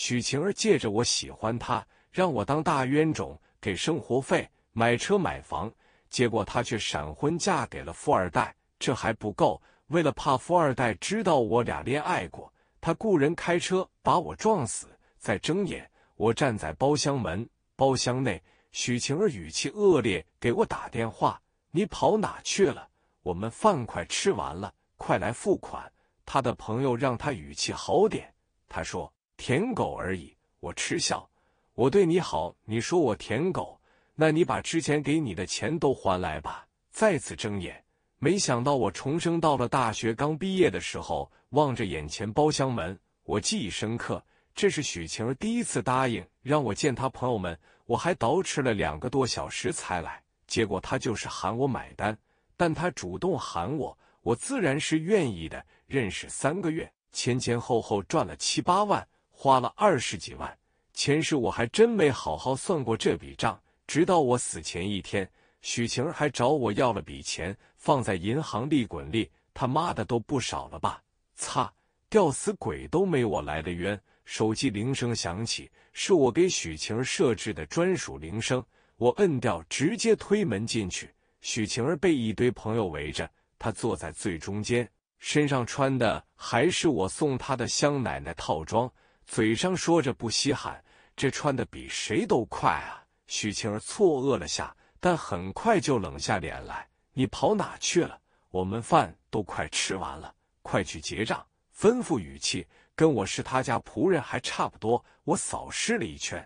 许晴儿借着我喜欢他，让我当大冤种，给生活费、买车、买房。结果他却闪婚嫁给了富二代。这还不够，为了怕富二代知道我俩恋爱过，他雇人开车把我撞死。再睁眼，我站在包厢门。包厢内，许晴儿语气恶劣，给我打电话：“你跑哪去了？我们饭快吃完了，快来付款。”他的朋友让他语气好点，他说。舔狗而已，我嗤笑。我对你好，你说我舔狗？那你把之前给你的钱都还来吧。再次睁眼，没想到我重生到了大学刚毕业的时候。望着眼前包厢门，我记忆深刻。这是许晴儿第一次答应让我见她朋友们，我还倒饬了两个多小时才来。结果他就是喊我买单，但他主动喊我，我自然是愿意的。认识三个月，前前后后赚了七八万。花了二十几万，前世我还真没好好算过这笔账。直到我死前一天，许晴儿还找我要了笔钱，放在银行利滚利。他妈的都不少了吧？擦，吊死鬼都没我来的冤。手机铃声响起，是我给许晴设置的专属铃声。我摁掉，直接推门进去。许晴儿被一堆朋友围着，她坐在最中间，身上穿的还是我送她的香奶奶套装。嘴上说着不稀罕，这穿的比谁都快啊！许晴儿错愕了下，但很快就冷下脸来。你跑哪去了？我们饭都快吃完了，快去结账！吩咐语气跟我是他家仆人还差不多。我扫视了一圈，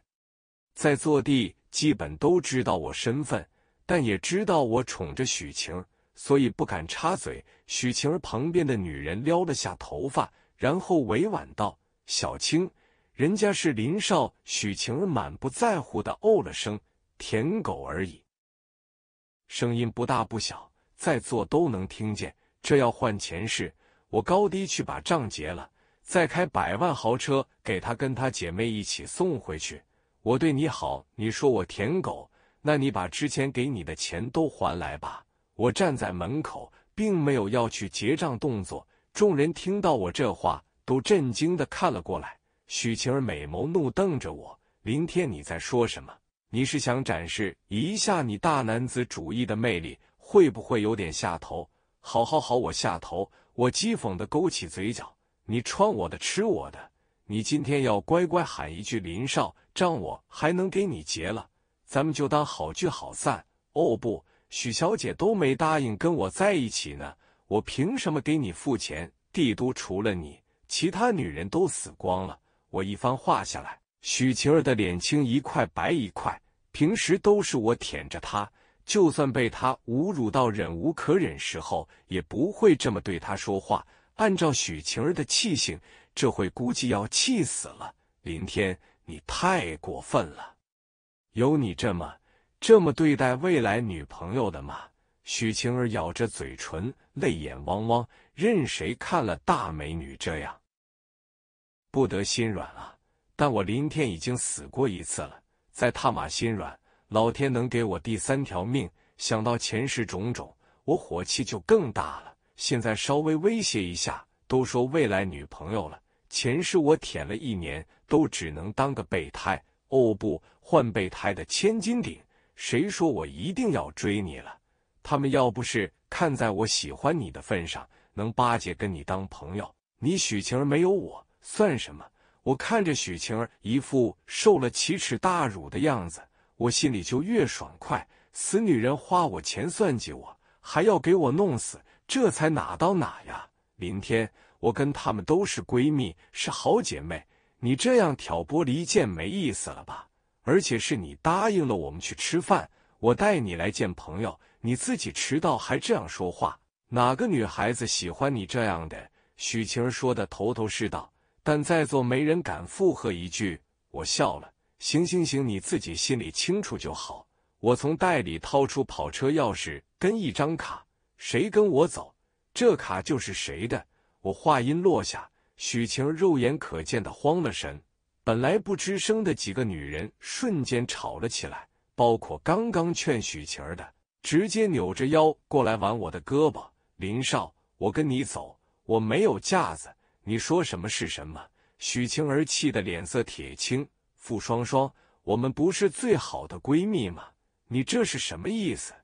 在坐地基本都知道我身份，但也知道我宠着许晴，所以不敢插嘴。许晴儿旁边的女人撩了下头发，然后委婉道。小青，人家是林少。许晴儿满不在乎的哦了声，舔狗而已。声音不大不小，在座都能听见。这要换前世，我高低去把账结了，再开百万豪车给他跟他姐妹一起送回去。我对你好，你说我舔狗？那你把之前给你的钱都还来吧。我站在门口，并没有要去结账动作。众人听到我这话。都震惊的看了过来，许晴儿美眸怒瞪着我：“林天，你在说什么？你是想展示一下你大男子主义的魅力？会不会有点下头？”“好好好，我下头。”我讥讽的勾起嘴角：“你穿我的，吃我的，你今天要乖乖喊一句‘林少’，账我还能给你结了。咱们就当好聚好散。哦不，许小姐都没答应跟我在一起呢，我凭什么给你付钱？帝都除了你……”其他女人都死光了，我一番话下来，许晴儿的脸青一块白一块。平时都是我舔着她，就算被她侮辱到忍无可忍时候，也不会这么对她说话。按照许晴儿的气性，这会估计要气死了。林天，你太过分了，有你这么这么对待未来女朋友的吗？许晴儿咬着嘴唇，泪眼汪汪，任谁看了大美女这样，不得心软啊！但我林天已经死过一次了，再踏马心软，老天能给我第三条命？想到前世种种，我火气就更大了。现在稍微威胁一下，都说未来女朋友了，前世我舔了一年，都只能当个备胎。哦不，换备胎的千斤顶。谁说我一定要追你了？他们要不是看在我喜欢你的份上，能巴结跟你当朋友，你许晴儿没有我算什么？我看着许晴儿一副受了奇耻大辱的样子，我心里就越爽快。死女人花我钱算计我，还要给我弄死，这才哪到哪呀？林天，我跟她们都是闺蜜，是好姐妹，你这样挑拨离间没意思了吧？而且是你答应了我们去吃饭，我带你来见朋友。你自己迟到还这样说话，哪个女孩子喜欢你这样的？许晴说的头头是道，但在座没人敢附和一句。我笑了，行行行，你自己心里清楚就好。我从袋里掏出跑车钥匙跟一张卡，谁跟我走，这卡就是谁的。我话音落下，许晴肉眼可见的慌了神。本来不吱声的几个女人瞬间吵了起来，包括刚刚劝许晴的。直接扭着腰过来挽我的胳膊，林少，我跟你走，我没有架子，你说什么是什么。许晴儿气得脸色铁青，傅双双，我们不是最好的闺蜜吗？你这是什么意思？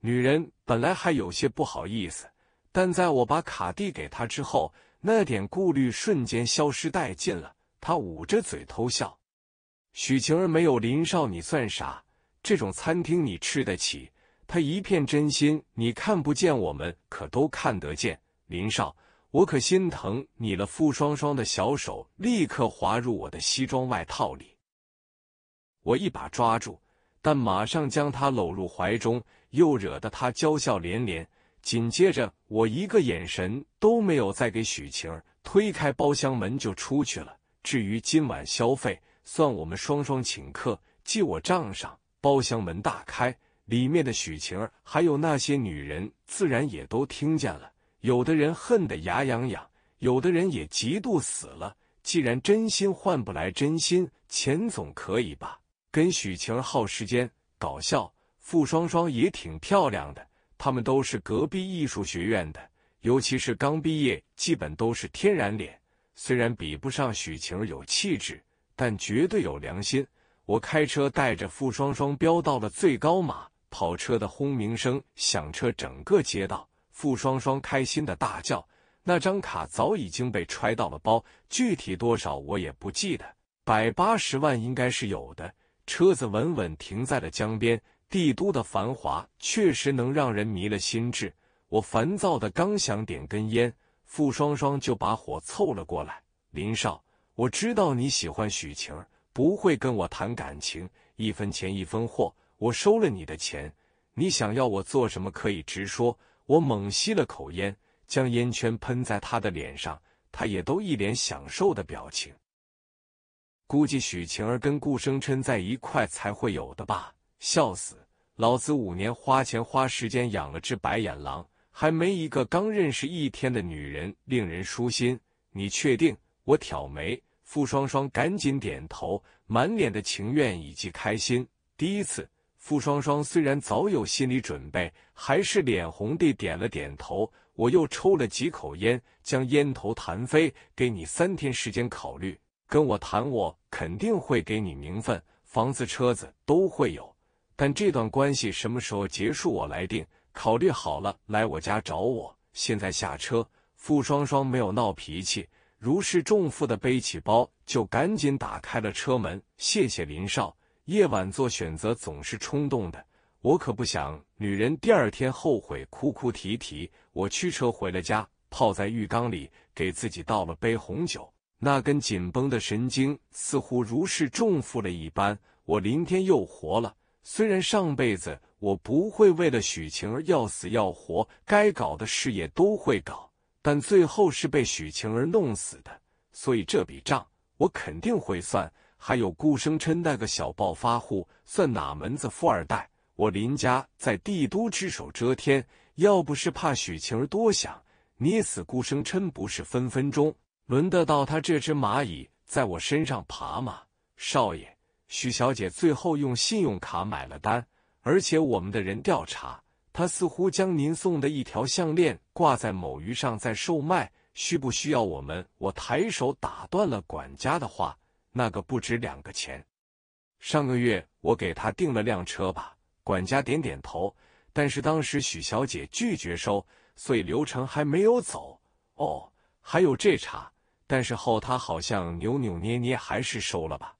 女人本来还有些不好意思，但在我把卡递给她之后，那点顾虑瞬间消失殆尽了。她捂着嘴偷笑。许晴儿没有林少，你算啥？这种餐厅你吃得起？他一片真心，你看不见，我们可都看得见。林少，我可心疼你了。付双双的小手立刻滑入我的西装外套里，我一把抓住，但马上将他搂入怀中，又惹得他娇笑连连。紧接着，我一个眼神都没有再给许晴儿，推开包厢门就出去了。至于今晚消费，算我们双双请客，记我账上。包厢门大开。里面的许晴儿还有那些女人，自然也都听见了。有的人恨得牙痒痒，有的人也嫉妒死了。既然真心换不来真心，钱总可以吧？跟许晴耗时间搞笑，傅双双也挺漂亮的。他们都是隔壁艺术学院的，尤其是刚毕业，基本都是天然脸。虽然比不上许晴有气质，但绝对有良心。我开车带着傅双双飙到了最高码。跑车的轰鸣声响彻整个街道，付双双开心的大叫：“那张卡早已经被揣到了包，具体多少我也不记得，百八十万应该是有的。”车子稳稳停在了江边。帝都的繁华确实能让人迷了心智。我烦躁的刚想点根烟，付双双就把火凑了过来：“林少，我知道你喜欢许晴不会跟我谈感情，一分钱一分货。”我收了你的钱，你想要我做什么可以直说。我猛吸了口烟，将烟圈喷在他的脸上，他也都一脸享受的表情。估计许晴儿跟顾生琛在一块才会有的吧？笑死，老子五年花钱花时间养了只白眼狼，还没一个刚认识一天的女人令人舒心。你确定？我挑眉，傅双双赶紧点头，满脸的情愿以及开心。第一次。傅双双虽然早有心理准备，还是脸红地点了点头。我又抽了几口烟，将烟头弹飞。给你三天时间考虑，跟我谈，我肯定会给你名分，房子、车子都会有。但这段关系什么时候结束，我来定。考虑好了，来我家找我。现在下车。傅双双没有闹脾气，如释重负的背起包，就赶紧打开了车门。谢谢林少。夜晚做选择总是冲动的，我可不想女人第二天后悔哭哭啼啼。我驱车回了家，泡在浴缸里，给自己倒了杯红酒。那根紧绷的神经似乎如释重负了一般，我林天又活了。虽然上辈子我不会为了许晴儿要死要活，该搞的事业都会搞，但最后是被许晴儿弄死的，所以这笔账我肯定会算。还有顾生琛那个小暴发户，算哪门子富二代？我林家在帝都只手遮天，要不是怕许晴儿多想，捏死顾生琛不是分分钟？轮得到他这只蚂蚁在我身上爬吗？少爷，许小姐最后用信用卡买了单，而且我们的人调查，他似乎将您送的一条项链挂在某鱼上在售卖，需不需要我们？我抬手打断了管家的话。那个不值两个钱。上个月我给他订了辆车吧。管家点点头。但是当时许小姐拒绝收，所以流程还没有走。哦，还有这茬。但是后他好像扭扭捏捏，还是收了吧。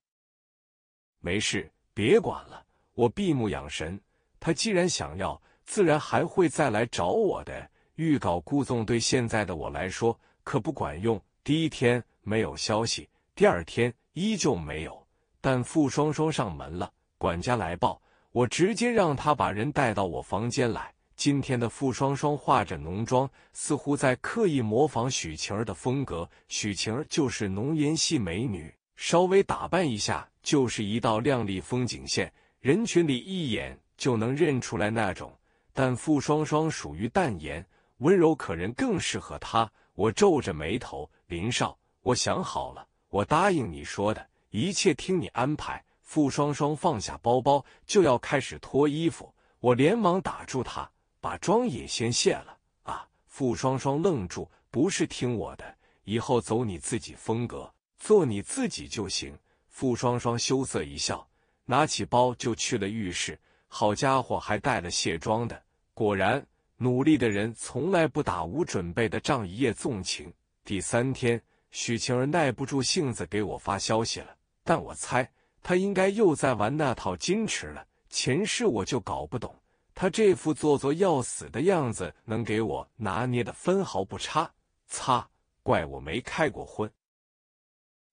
没事，别管了。我闭目养神。他既然想要，自然还会再来找我的。欲搞故纵，对现在的我来说可不管用。第一天没有消息，第二天。依旧没有，但傅双双上门了。管家来报，我直接让他把人带到我房间来。今天的傅双双化着浓妆，似乎在刻意模仿许晴儿的风格。许晴儿就是浓颜系美女，稍微打扮一下就是一道亮丽风景线，人群里一眼就能认出来那种。但傅双双属于淡颜，温柔可人，更适合她。我皱着眉头，林少，我想好了。我答应你说的一切，听你安排。傅双双放下包包，就要开始脱衣服，我连忙打住他，把妆也先卸了啊！傅双双愣住，不是听我的，以后走你自己风格，做你自己就行。傅双双羞涩一笑，拿起包就去了浴室。好家伙，还带了卸妆的。果然，努力的人从来不打无准备的仗。一夜纵情，第三天。许晴儿耐不住性子给我发消息了，但我猜她应该又在玩那套矜持了。前世我就搞不懂，她这副做作要死的样子，能给我拿捏的分毫不差。擦，怪我没开过荤。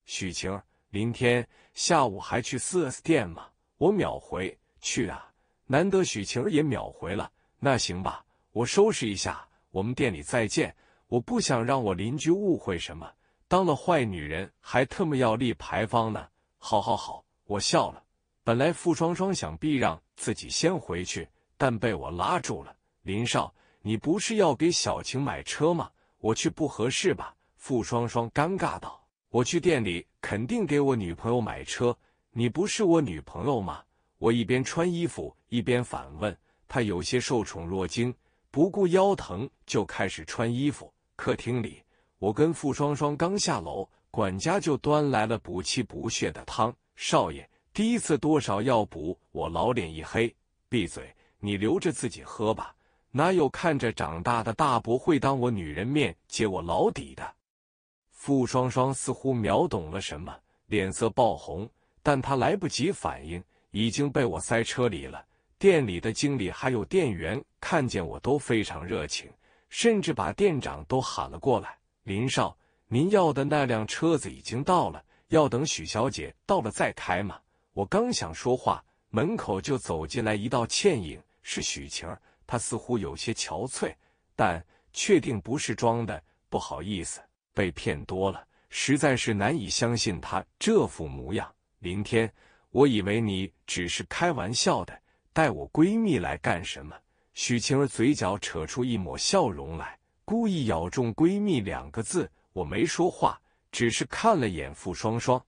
许晴儿，明天下午还去 4S 店吗？我秒回，去啊！难得许晴儿也秒回了，那行吧，我收拾一下，我们店里再见。我不想让我邻居误会什么。当了坏女人还特么要立牌坊呢？好好好，我笑了。本来付双双想避让，自己先回去，但被我拉住了。林少，你不是要给小晴买车吗？我去不合适吧？付双双尴尬道：“我去店里肯定给我女朋友买车，你不是我女朋友吗？”我一边穿衣服一边反问。他有些受宠若惊，不顾腰疼就开始穿衣服。客厅里。我跟傅双双刚下楼，管家就端来了补气补血的汤。少爷，第一次多少要补。我老脸一黑，闭嘴！你留着自己喝吧。哪有看着长大的大伯会当我女人面揭我老底的？傅双双似乎秒懂了什么，脸色爆红，但他来不及反应，已经被我塞车里了。店里的经理还有店员看见我都非常热情，甚至把店长都喊了过来。林少，您要的那辆车子已经到了，要等许小姐到了再开吗？我刚想说话，门口就走进来一道倩影，是许晴儿。她似乎有些憔悴，但确定不是装的。不好意思，被骗多了，实在是难以相信她这副模样。林天，我以为你只是开玩笑的，带我闺蜜来干什么？许晴儿嘴角扯出一抹笑容来。故意咬中“闺蜜”两个字，我没说话，只是看了眼傅双双。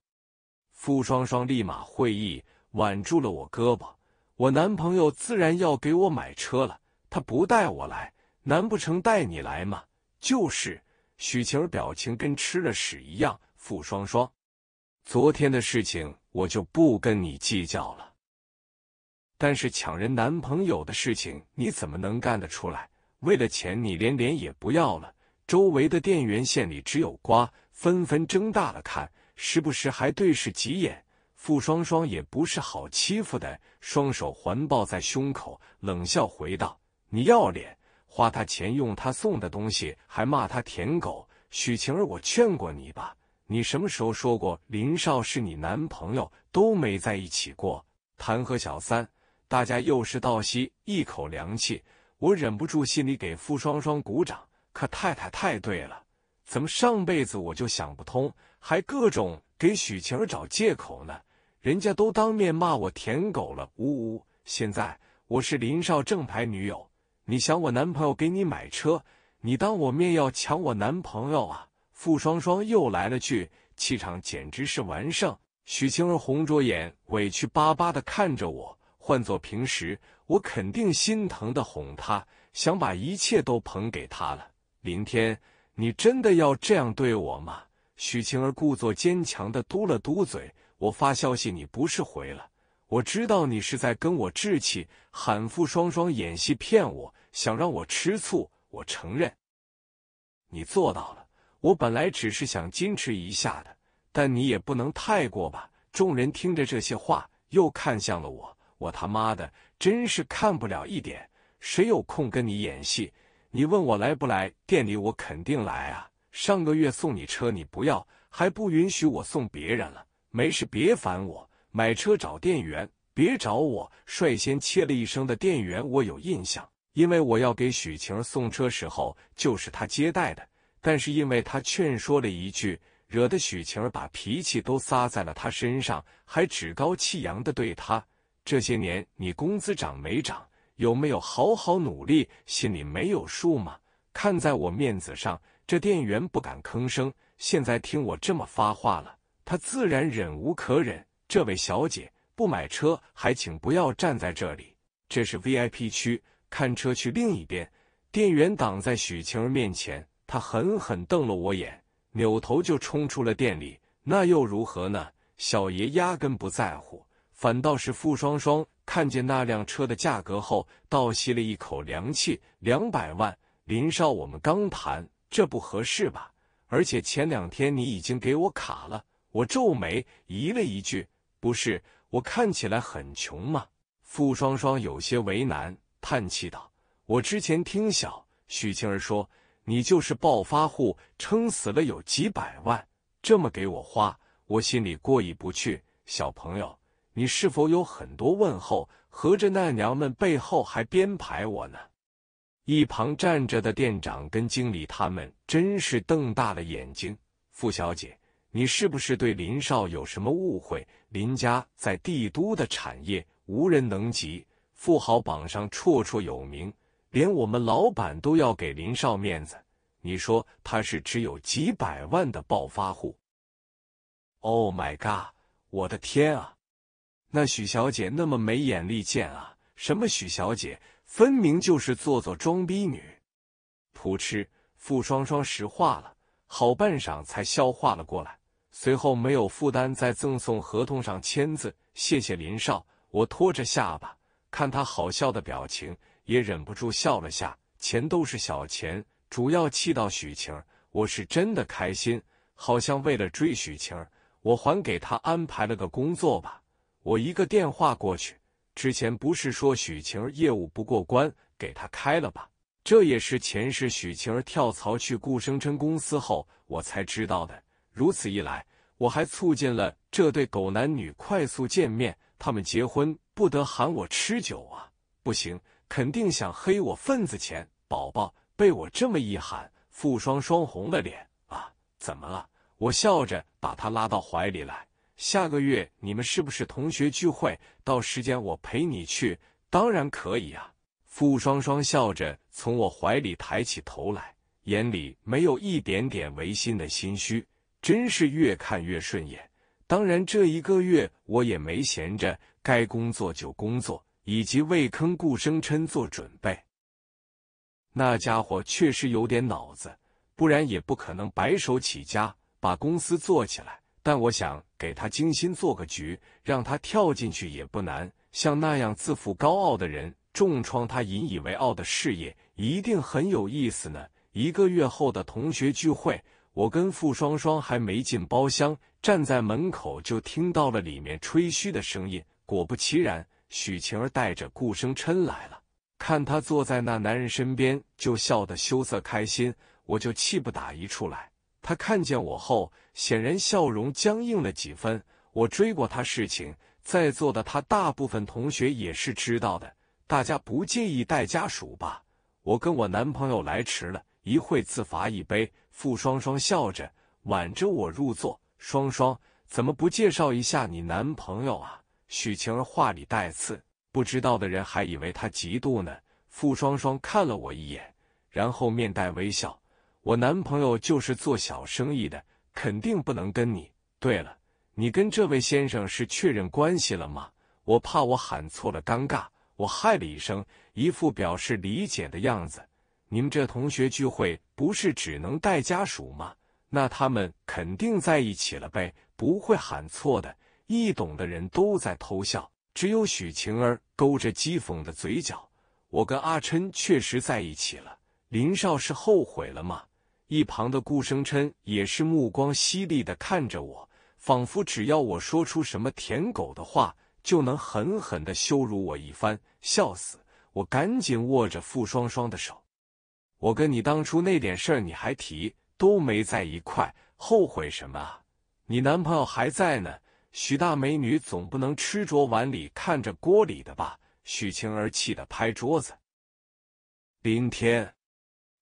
傅双双立马会意，挽住了我胳膊。我男朋友自然要给我买车了，他不带我来，难不成带你来吗？就是，许晴表情跟吃了屎一样。傅双双，昨天的事情我就不跟你计较了，但是抢人男朋友的事情，你怎么能干得出来？为了钱，你连脸也不要了？周围的店员县里只有瓜，纷纷睁大了看，时不时还对视几眼。傅双双也不是好欺负的，双手环抱在胸口，冷笑回道：“你要脸，花他钱，用他送的东西，还骂他舔狗。”许晴儿，我劝过你吧，你什么时候说过林少是你男朋友？都没在一起过，谈何小三？大家又是倒吸一口凉气。我忍不住心里给傅双双鼓掌，可太太太对了！怎么上辈子我就想不通，还各种给许晴儿找借口呢？人家都当面骂我舔狗了，呜呜！现在我是林少正牌女友，你想我男朋友给你买车，你当我面要抢我男朋友啊？傅双双又来了句，气场简直是完胜。许晴儿红着眼，委屈巴巴地看着我。换做平时。我肯定心疼的哄他，想把一切都捧给他了。林天，你真的要这样对我吗？许晴儿故作坚强的嘟了嘟嘴。我发消息你不是回了？我知道你是在跟我置气，喊付双双演戏骗我，想让我吃醋。我承认，你做到了。我本来只是想矜持一下的，但你也不能太过吧？众人听着这些话，又看向了我。我他妈的真是看不了一点，谁有空跟你演戏？你问我来不来店里，我肯定来啊！上个月送你车你不要，还不允许我送别人了。没事别烦我，买车找店员，别找我。率先切了一声的店员我有印象，因为我要给许晴送车时候就是他接待的，但是因为他劝说了一句，惹得许晴把脾气都撒在了他身上，还趾高气扬的对他。这些年你工资涨没涨？有没有好好努力？心里没有数吗？看在我面子上，这店员不敢吭声。现在听我这么发话了，他自然忍无可忍。这位小姐，不买车还请不要站在这里，这是 VIP 区，看车去另一边。店员挡在许晴儿面前，他狠狠瞪了我眼，扭头就冲出了店里。那又如何呢？小爷压根不在乎。反倒是傅双双看见那辆车的价格后，倒吸了一口凉气。两百万，林少，我们刚谈，这不合适吧？而且前两天你已经给我卡了。我皱眉，疑了一句：“不是，我看起来很穷吗？”傅双双有些为难，叹气道：“我之前听小许晴儿说，你就是暴发户，撑死了有几百万，这么给我花，我心里过意不去，小朋友。”你是否有很多问候？合着那娘们背后还编排我呢？一旁站着的店长跟经理他们真是瞪大了眼睛。傅小姐，你是不是对林少有什么误会？林家在帝都的产业无人能及，富豪榜上绰绰有名，连我们老板都要给林少面子。你说他是只有几百万的暴发户？Oh my god！我的天啊！那许小姐那么没眼力见啊！什么许小姐，分明就是做做装逼女。扑哧，付双双石化了，好半晌才消化了过来。随后没有负担，在赠送合同上签字。谢谢林少，我拖着下巴，看他好笑的表情，也忍不住笑了下。钱都是小钱，主要气到许晴我是真的开心。好像为了追许晴我还给他安排了个工作吧。我一个电话过去，之前不是说许晴儿业务不过关，给他开了吧？这也是前世许晴儿跳槽去顾生琛公司后，我才知道的。如此一来，我还促进了这对狗男女快速见面。他们结婚不得喊我吃酒啊？不行，肯定想黑我份子钱。宝宝被我这么一喊，傅双双红了脸啊？怎么了？我笑着把他拉到怀里来。下个月你们是不是同学聚会？到时间我陪你去，当然可以啊。傅双双笑着从我怀里抬起头来，眼里没有一点点违心的心虚，真是越看越顺眼。当然，这一个月我也没闲着，该工作就工作，以及为坑顾生琛做准备。那家伙确实有点脑子，不然也不可能白手起家把公司做起来。但我想给他精心做个局，让他跳进去也不难。像那样自负高傲的人，重创他引以为傲的事业，一定很有意思呢。一个月后的同学聚会，我跟傅双双还没进包厢，站在门口就听到了里面吹嘘的声音。果不其然，许晴儿带着顾生琛来了，看他坐在那男人身边，就笑得羞涩开心，我就气不打一处来。他看见我后，显然笑容僵硬了几分。我追过他，事情在座的他大部分同学也是知道的。大家不介意带家属吧？我跟我男朋友来迟了一会，自罚一杯。傅双双笑着挽着我入座。双双，怎么不介绍一下你男朋友啊？许晴儿话里带刺，不知道的人还以为她嫉妒呢。傅双双看了我一眼，然后面带微笑。我男朋友就是做小生意的，肯定不能跟你。对了，你跟这位先生是确认关系了吗？我怕我喊错了，尴尬。我嗨了一声，一副表示理解的样子。你们这同学聚会不是只能带家属吗？那他们肯定在一起了呗，不会喊错的。易懂的人都在偷笑，只有许晴儿勾着讥讽的嘴角。我跟阿琛确实在一起了，林少是后悔了吗？一旁的顾生琛也是目光犀利的看着我，仿佛只要我说出什么舔狗的话，就能狠狠的羞辱我一番。笑死！我赶紧握着傅双双的手。我跟你当初那点事儿你还提？都没在一块，后悔什么啊？你男朋友还在呢，许大美女总不能吃着碗里看着锅里的吧？许晴儿气得拍桌子。林天，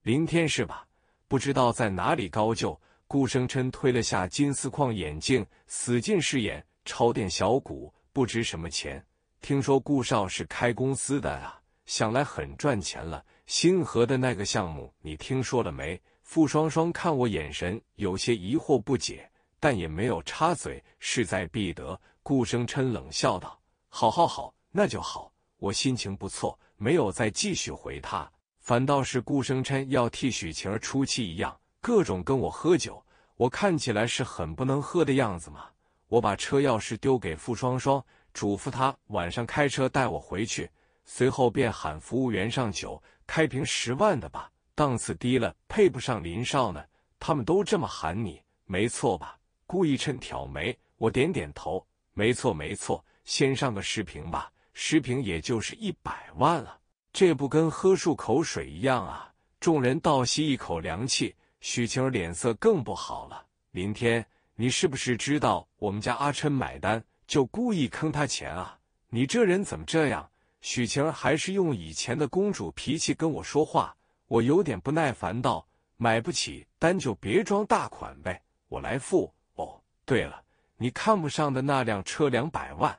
林天是吧？不知道在哪里高就。顾生琛推了下金丝框眼镜，死劲视眼，抄点小股不值什么钱。听说顾少是开公司的啊，想来很赚钱了。星河的那个项目你听说了没？傅双双看我眼神有些疑惑不解，但也没有插嘴，势在必得。顾生琛冷笑道：“好好好，那就好，我心情不错，没有再继续回他。”反倒是顾生琛要替许晴儿出气一样，各种跟我喝酒。我看起来是很不能喝的样子嘛。我把车钥匙丢给付双双，嘱咐他晚上开车带我回去。随后便喊服务员上酒，开瓶十万的吧，档次低了配不上林少呢。他们都这么喊你，没错吧？顾意琛挑眉，我点点头，没错没错，先上个十瓶吧，十瓶也就是一百万了。这不跟喝漱口水一样啊！众人倒吸一口凉气，许晴脸色更不好了。林天，你是不是知道我们家阿琛买单，就故意坑他钱啊？你这人怎么这样？许晴还是用以前的公主脾气跟我说话，我有点不耐烦道：“买不起单就别装大款呗，我来付。哦，对了，你看不上的那辆车两百万。”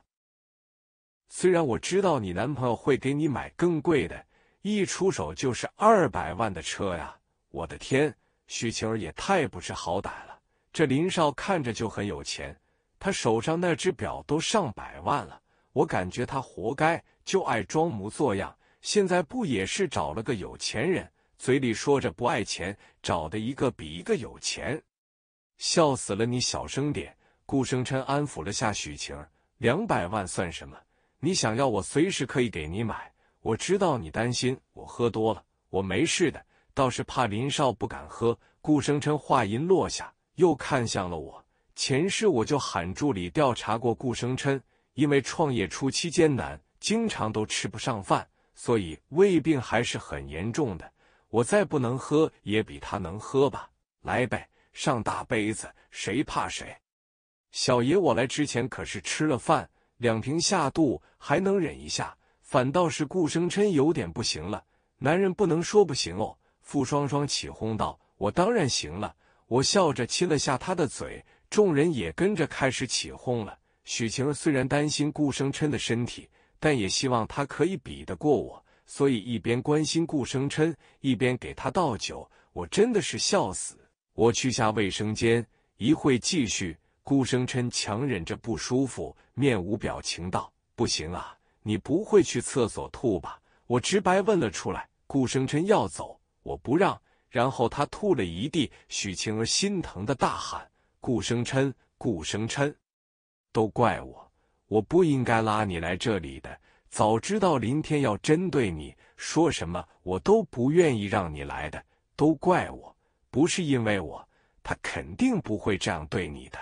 虽然我知道你男朋友会给你买更贵的，一出手就是二百万的车呀！我的天，许晴儿也太不知好歹了。这林少看着就很有钱，他手上那只表都上百万了，我感觉他活该，就爱装模作样。现在不也是找了个有钱人，嘴里说着不爱钱，找的一个比一个有钱，笑死了！你小声点，顾生琛安抚了下许晴儿。两百万算什么？你想要我随时可以给你买。我知道你担心我喝多了，我没事的。倒是怕林少不敢喝。顾生琛话音落下，又看向了我。前世我就喊助理调查过顾生琛，因为创业初期艰难，经常都吃不上饭，所以胃病还是很严重的。我再不能喝，也比他能喝吧。来呗，上大杯子，谁怕谁？小爷我来之前可是吃了饭。两瓶下肚还能忍一下，反倒是顾生琛有点不行了。男人不能说不行哦。傅双双起哄道：“我当然行了。”我笑着亲了下他的嘴，众人也跟着开始起哄了。许晴虽然担心顾生琛的身体，但也希望他可以比得过我，所以一边关心顾生琛，一边给他倒酒。我真的是笑死！我去下卫生间，一会继续。顾生琛强忍着不舒服，面无表情道：“不行啊，你不会去厕所吐吧？”我直白问了出来。顾生琛要走，我不让，然后他吐了一地。许晴儿心疼的大喊：“顾生琛，顾生琛，都怪我，我不应该拉你来这里的。早知道林天要针对你，说什么我都不愿意让你来的。都怪我，不是因为我，他肯定不会这样对你的。”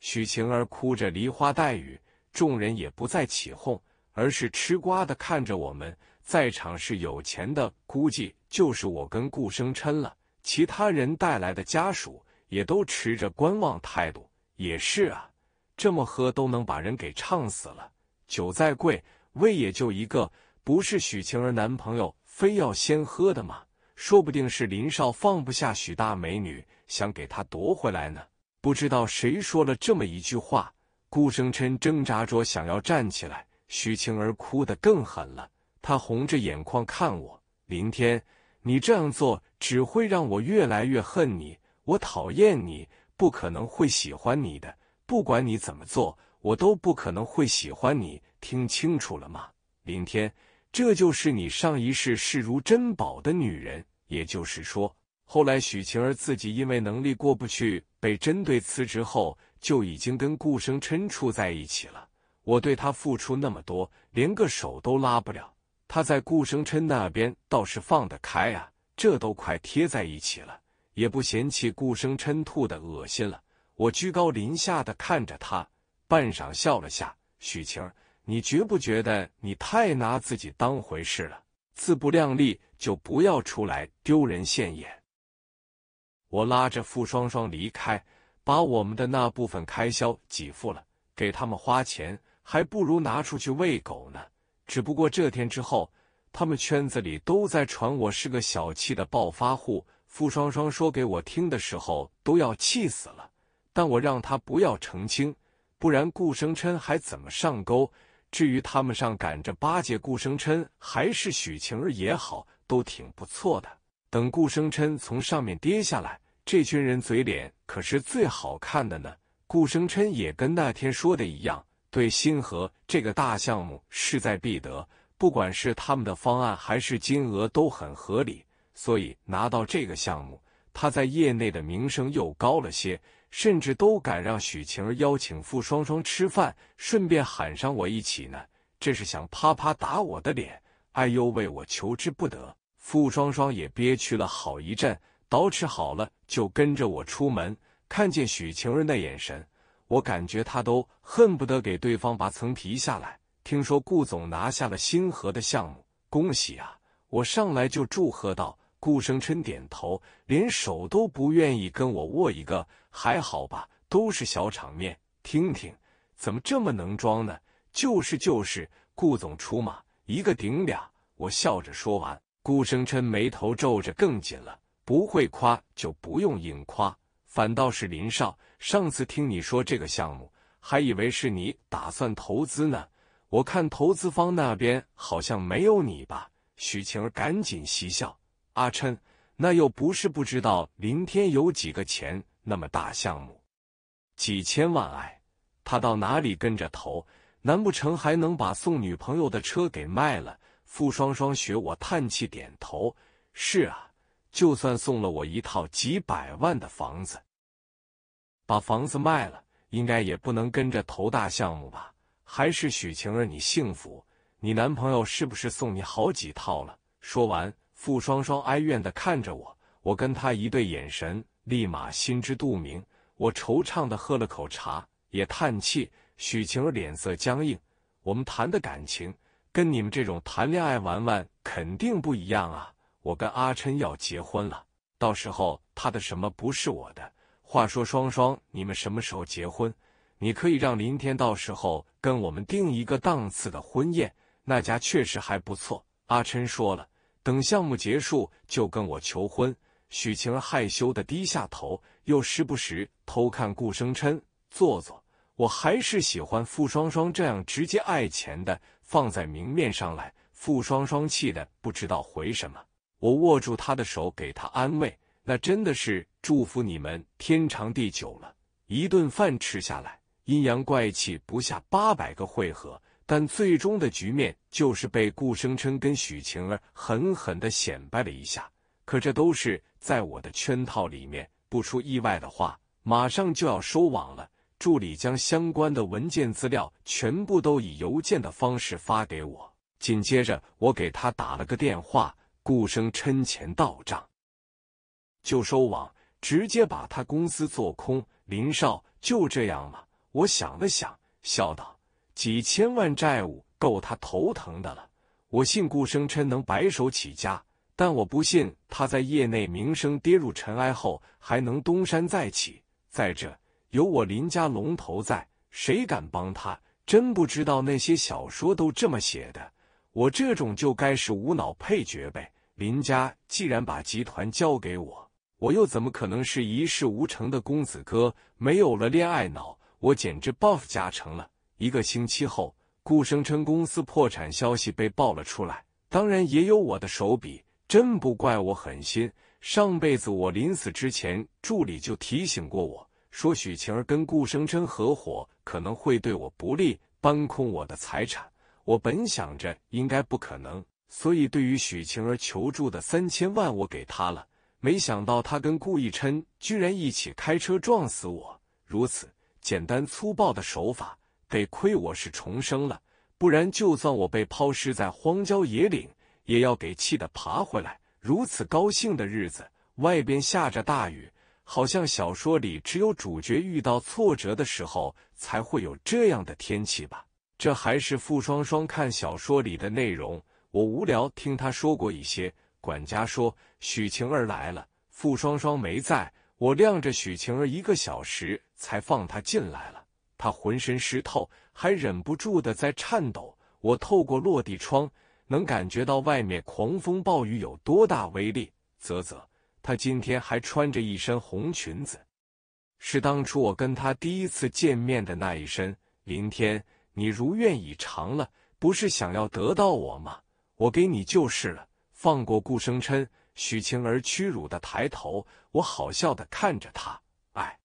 许晴儿哭着梨花带雨，众人也不再起哄，而是吃瓜的看着我们。在场是有钱的，估计就是我跟顾生琛了。其他人带来的家属也都持着观望态度。也是啊，这么喝都能把人给呛死了。酒再贵，胃也就一个。不是许晴儿男朋友非要先喝的吗？说不定是林少放不下许大美女，想给她夺回来呢。不知道谁说了这么一句话，顾生琛挣扎着想要站起来，许晴儿哭得更狠了。她红着眼眶看我：“林天，你这样做只会让我越来越恨你，我讨厌你，不可能会喜欢你的。不管你怎么做，我都不可能会喜欢你。听清楚了吗，林天？这就是你上一世视如珍宝的女人。也就是说，后来许晴儿自己因为能力过不去。”被针对辞职后，就已经跟顾生琛处在一起了。我对他付出那么多，连个手都拉不了。他在顾生琛那边倒是放得开啊，这都快贴在一起了，也不嫌弃顾生琛吐的恶心了。我居高临下的看着他，半晌笑了下：“许晴，你觉不觉得你太拿自己当回事了？自不量力就不要出来丢人现眼。”我拉着傅双双离开，把我们的那部分开销给付了。给他们花钱，还不如拿出去喂狗呢。只不过这天之后，他们圈子里都在传我是个小气的暴发户。傅双双说给我听的时候都要气死了，但我让他不要澄清，不然顾生琛还怎么上钩？至于他们上赶着巴结顾生琛，还是许晴儿也好，都挺不错的。等顾生琛从上面跌下来，这群人嘴脸可是最好看的呢。顾生琛也跟那天说的一样，对星河这个大项目势在必得，不管是他们的方案还是金额都很合理，所以拿到这个项目，他在业内的名声又高了些，甚至都敢让许晴儿邀请傅双双吃饭，顺便喊上我一起呢。这是想啪啪打我的脸！哎呦喂，我求之不得。傅双双也憋屈了好一阵，捯饬好了就跟着我出门。看见许晴儿那眼神，我感觉她都恨不得给对方把层皮下来。听说顾总拿下了星河的项目，恭喜啊！我上来就祝贺道。顾生琛点头，连手都不愿意跟我握一个，还好吧？都是小场面，听听，怎么这么能装呢？就是就是，顾总出马，一个顶俩。我笑着说完。顾生琛眉头皱着更紧了，不会夸就不用硬夸，反倒是林少，上次听你说这个项目，还以为是你打算投资呢。我看投资方那边好像没有你吧？许晴赶紧嬉笑：“阿琛，那又不是不知道林天有几个钱，那么大项目，几千万哎，他到哪里跟着投？难不成还能把送女朋友的车给卖了？”傅双双学我叹气点头，是啊，就算送了我一套几百万的房子，把房子卖了，应该也不能跟着投大项目吧？还是许晴儿你幸福？你男朋友是不是送你好几套了？说完，傅双双哀怨的看着我，我跟他一对眼神，立马心知肚明。我惆怅的喝了口茶，也叹气。许晴儿脸色僵硬，我们谈的感情。跟你们这种谈恋爱玩玩肯定不一样啊！我跟阿琛要结婚了，到时候他的什么不是我的。话说双双，你们什么时候结婚？你可以让林天到时候跟我们订一个档次的婚宴，那家确实还不错。阿琛说了，等项目结束就跟我求婚。许晴害羞的低下头，又时不时偷看顾生琛。坐坐，我还是喜欢付双双这样直接爱钱的。放在明面上来，傅双双气的不知道回什么。我握住他的手，给他安慰。那真的是祝福你们天长地久了。一顿饭吃下来，阴阳怪气不下八百个回合，但最终的局面就是被顾生琛跟许晴儿狠狠的显摆了一下。可这都是在我的圈套里面，不出意外的话，马上就要收网了。助理将相关的文件资料全部都以邮件的方式发给我，紧接着我给他打了个电话。顾生琛钱到账，就收网，直接把他公司做空。林少，就这样吗？我想了想，笑道：“几千万债务够他头疼的了。我信顾生琛能白手起家，但我不信他在业内名声跌入尘埃后还能东山再起。再者。”有我林家龙头在，谁敢帮他？真不知道那些小说都这么写的。我这种就该是无脑配角呗。林家既然把集团交给我，我又怎么可能是一事无成的公子哥？没有了恋爱脑，我简直 buff 加成了。一个星期后，顾声琛公司破产消息被爆了出来，当然也有我的手笔。真不怪我狠心，上辈子我临死之前助理就提醒过我。说许晴儿跟顾生琛合伙，可能会对我不利，搬空我的财产。我本想着应该不可能，所以对于许晴儿求助的三千万，我给他了。没想到他跟顾亦琛居然一起开车撞死我。如此简单粗暴的手法，得亏我是重生了，不然就算我被抛尸在荒郊野岭，也要给气得爬回来。如此高兴的日子，外边下着大雨。好像小说里只有主角遇到挫折的时候才会有这样的天气吧？这还是傅双双看小说里的内容。我无聊听他说过一些。管家说许晴儿来了，傅双双没在。我晾着许晴儿一个小时才放她进来了。她浑身湿透，还忍不住的在颤抖。我透过落地窗能感觉到外面狂风暴雨有多大威力。啧啧。她今天还穿着一身红裙子，是当初我跟他第一次见面的那一身。林天，你如愿以偿了，不是想要得到我吗？我给你就是了。放过顾生琛。许晴儿屈辱的抬头，我好笑的看着他。哎，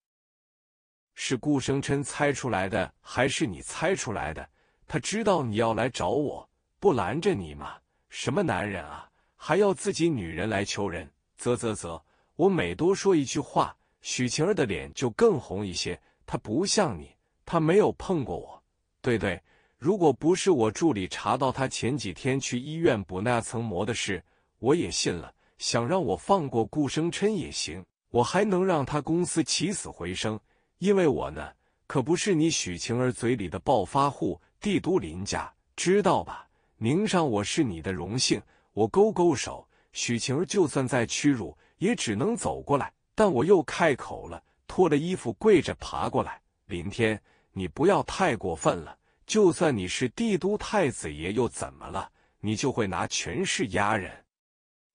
是顾生琛猜出来的，还是你猜出来的？他知道你要来找我，不拦着你吗？什么男人啊，还要自己女人来求人。啧啧啧，我每多说一句话，许晴儿的脸就更红一些。她不像你，她没有碰过我。对对，如果不是我助理查到她前几天去医院补那层膜的事，我也信了。想让我放过顾生琛也行，我还能让他公司起死回生，因为我呢，可不是你许晴儿嘴里的暴发户帝都林家，知道吧？您上，我是你的荣幸。我勾勾手。许晴儿就算再屈辱，也只能走过来。但我又开口了，脱了衣服，跪着爬过来。林天，你不要太过分了。就算你是帝都太子爷，又怎么了？你就会拿权势压人？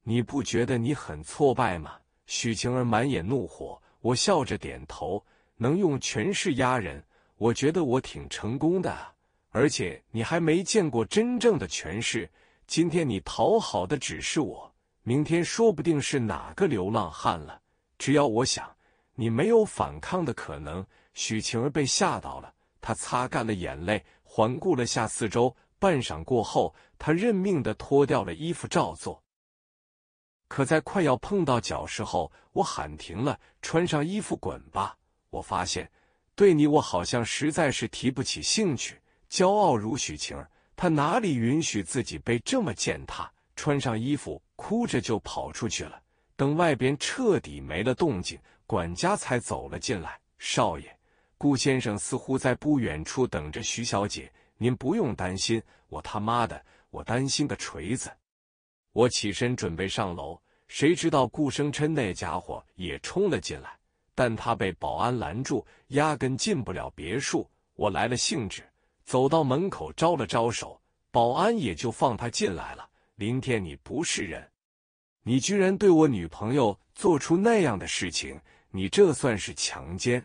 你不觉得你很挫败吗？许晴儿满眼怒火，我笑着点头。能用权势压人，我觉得我挺成功的啊。而且你还没见过真正的权势。今天你讨好的只是我。明天说不定是哪个流浪汉了。只要我想，你没有反抗的可能。许晴儿被吓到了，她擦干了眼泪，环顾了下四周，半晌过后，她认命的脱掉了衣服照做。可在快要碰到脚时候，我喊停了，穿上衣服滚吧！我发现对你，我好像实在是提不起兴趣。骄傲如许晴儿，她哪里允许自己被这么践踏？穿上衣服。哭着就跑出去了。等外边彻底没了动静，管家才走了进来。少爷，顾先生似乎在不远处等着徐小姐，您不用担心。我他妈的，我担心个锤子！我起身准备上楼，谁知道顾生琛那家伙也冲了进来，但他被保安拦住，压根进不了别墅。我来了兴致，走到门口招了招手，保安也就放他进来了。林天，你不是人！你居然对我女朋友做出那样的事情，你这算是强奸！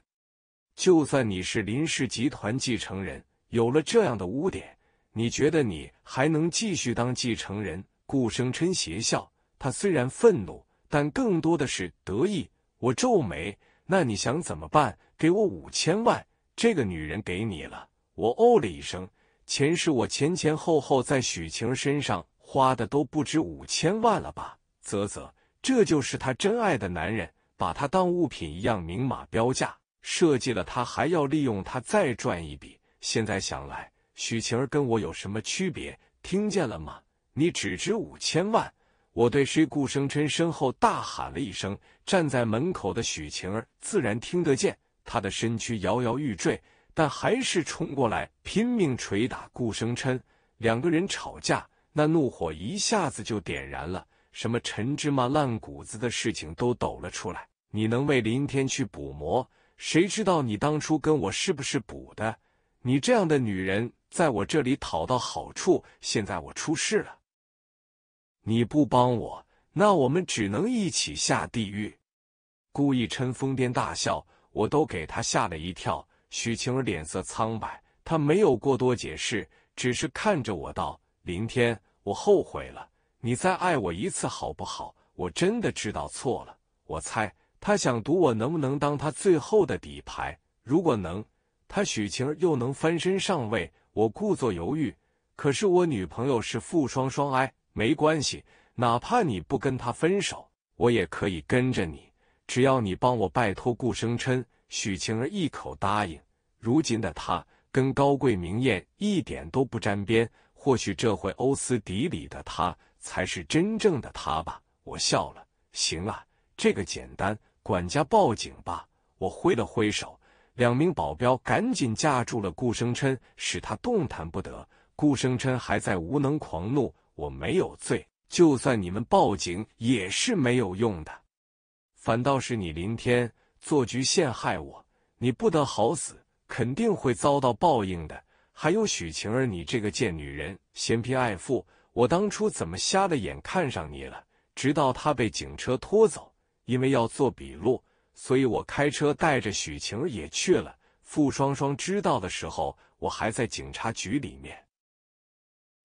就算你是林氏集团继承人，有了这样的污点，你觉得你还能继续当继承人？顾生琛邪笑，他虽然愤怒，但更多的是得意。我皱眉，那你想怎么办？给我五千万，这个女人给你了。我哦了一声，钱是我前前后后在许晴身上。花的都不止五千万了吧？啧啧，这就是他真爱的男人，把她当物品一样明码标价，设计了他，还要利用他再赚一笔。现在想来，许晴儿跟我有什么区别？听见了吗？你只值五千万！我对谁？顾生琛身后大喊了一声。站在门口的许晴儿自然听得见，她的身躯摇摇欲坠，但还是冲过来拼命捶打顾生琛。两个人吵架。那怒火一下子就点燃了，什么陈芝麻烂谷子的事情都抖了出来。你能为林天去补魔？谁知道你当初跟我是不是补的？你这样的女人在我这里讨到好处，现在我出事了，你不帮我，那我们只能一起下地狱。顾亦琛疯癫大笑，我都给他吓了一跳。许晴脸色苍白，她没有过多解释，只是看着我道。林天，我后悔了，你再爱我一次好不好？我真的知道错了。我猜他想赌我能不能当他最后的底牌，如果能，他许晴儿又能翻身上位。我故作犹豫，可是我女朋友是傅双双，哎，没关系，哪怕你不跟他分手，我也可以跟着你，只要你帮我拜托顾生琛。许晴儿一口答应。如今的他跟高贵明艳一点都不沾边。或许这回欧斯底里的他才是真正的他吧，我笑了。行啊，这个简单，管家报警吧。我挥了挥手，两名保镖赶紧架住了顾生琛，使他动弹不得。顾生琛还在无能狂怒：“我没有罪，就算你们报警也是没有用的。反倒是你林天做局陷害我，你不得好死，肯定会遭到报应的。”还有许晴儿，你这个贱女人，嫌贫爱富，我当初怎么瞎了眼看上你了？直到她被警车拖走，因为要做笔录，所以我开车带着许晴儿也去了。傅双双知道的时候，我还在警察局里面。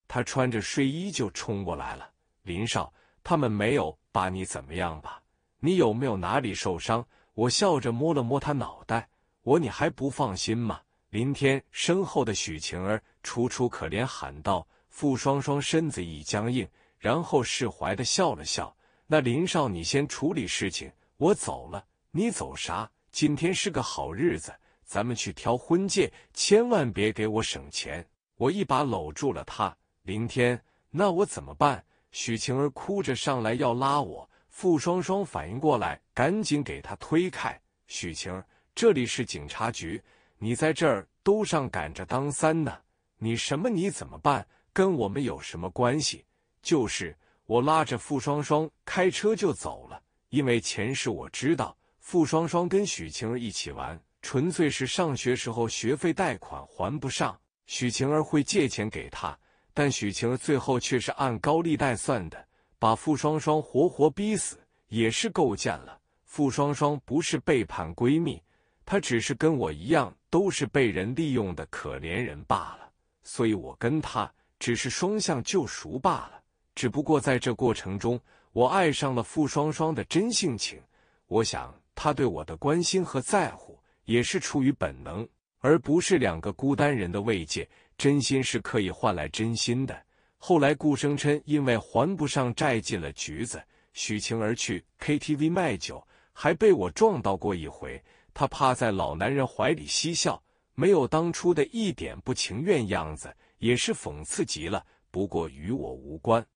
他穿着睡衣就冲过来了，林少，他们没有把你怎么样吧？你有没有哪里受伤？我笑着摸了摸他脑袋，我你还不放心吗？林天身后的许晴儿楚楚可怜喊道：“傅双双，身子已僵硬，然后释怀地笑了笑。那林少，你先处理事情，我走了。你走啥？今天是个好日子，咱们去挑婚戒，千万别给我省钱。”我一把搂住了他。林天，那我怎么办？许晴儿哭着上来要拉我。傅双双反应过来，赶紧给他推开。许晴，这里是警察局。你在这儿都上赶着当三呢，你什么你怎么办？跟我们有什么关系？就是我拉着傅双双开车就走了，因为前世我知道傅双双跟许晴儿一起玩，纯粹是上学时候学费贷款还不上，许晴儿会借钱给他，但许晴儿最后却是按高利贷算的，把傅双双活活逼死，也是够贱了。傅双双不是背叛闺蜜，她只是跟我一样。都是被人利用的可怜人罢了，所以我跟他只是双向救赎罢了。只不过在这过程中，我爱上了傅双双的真性情。我想他对我的关心和在乎，也是出于本能，而不是两个孤单人的慰藉。真心是可以换来真心的。后来顾生琛因为还不上债进了局子，许晴儿去 KTV 卖酒，还被我撞到过一回。他趴在老男人怀里嬉笑，没有当初的一点不情愿样子，也是讽刺极了。不过与我无关。